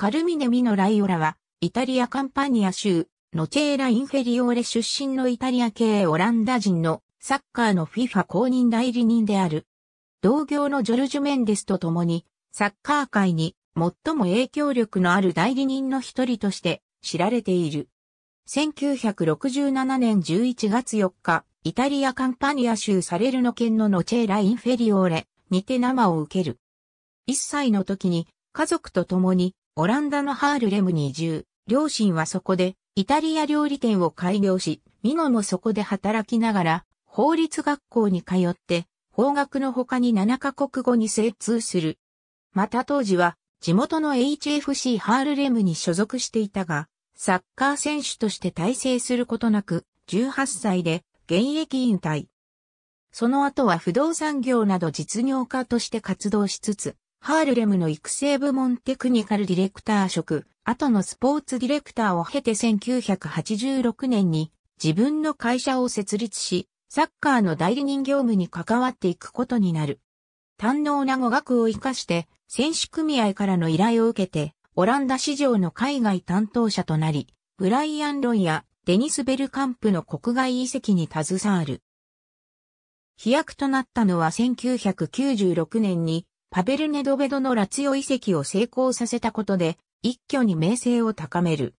カルミネ・ミノ・ライオラは、イタリア・カンパニア州、ノチェーラ・インフェリオーレ出身のイタリア系オランダ人のサッカーの FIFA 公認代理人である。同業のジョルジュ・メンデスと共に、サッカー界に最も影響力のある代理人の一人として知られている。1967年11月4日、イタリアカンパニア州サレルノ県のノチェーラ・インフェリオーレにて生を受ける。1歳の時に家族と共にオランダのハールレムに移住、両親はそこでイタリア料理店を開業し、ミノもそこで働きながら法律学校に通って法学の他に7カ国語に精通する。また当時は地元の HFC ハールレムに所属していたが、サッカー選手として体制することなく、18歳で現役引退。その後は不動産業など実業家として活動しつつ、ハールレムの育成部門テクニカルディレクター職、後のスポーツディレクターを経て1986年に自分の会社を設立し、サッカーの代理人業務に関わっていくことになる。堪能な語学を活かして、選手組合からの依頼を受けて、オランダ市場の海外担当者となり、ブライアン・ロイやデニス・ベルカンプの国外移籍に携わる。飛躍となったのは1996年にパベル・ネドベドのラツヨ遺跡を成功させたことで、一挙に名声を高める。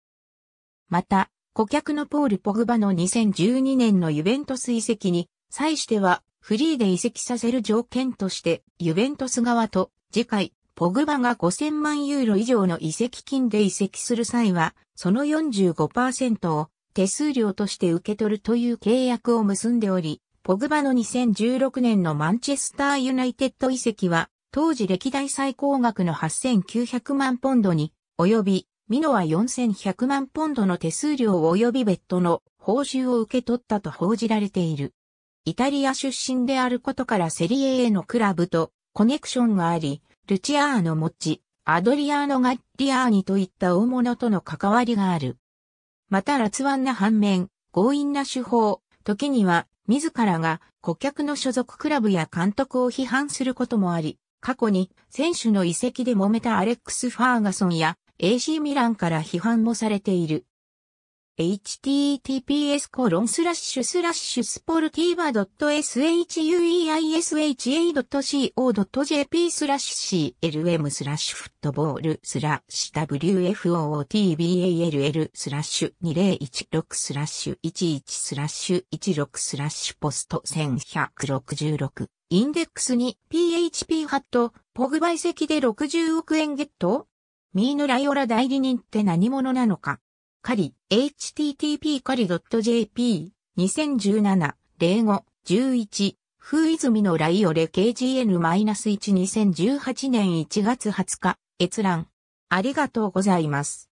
また、顧客のポール・ポグバの2012年のユベントス遺跡に、際しては、フリーで移籍させる条件として、ユベントス側と、次回、ポグバが5000万ユーロ以上の移籍金で移籍する際は、その45%を手数料として受け取るという契約を結んでおり、ポグバの2016年のマンチェスターユナイテッド遺跡は、当時歴代最高額の8900万ポンドに、及び、ミノは4100万ポンドの手数料及び別途の報酬を受け取ったと報じられている。イタリア出身であることからセリエへのクラブとコネクションがあり、ルチアーノ・持ち、アドリアーノ・ガッリアーニといった大物との関わりがある。またワンな反面、強引な手法、時には自らが顧客の所属クラブや監督を批判することもあり、過去に選手の移籍で揉めたアレックス・ファーガソンや AC ミランから批判もされている。https コロンスラッシュスラッシュスポルティーバ .shueisha.co.jp スラッシュ CLM スラッシュフットボールスラッシュ WFOOTBALL スラッシュ2016スラッシュ11スラッシュ16スラッシュポスト1166インデックスに PHP ハット、ポグ売席で60億円ゲットミーヌライオラ代理人って何者なのかカリ、http カリ .jp、2017、05、11、風泉のライオレ KGN-12018 年1月20日、閲覧。ありがとうございます。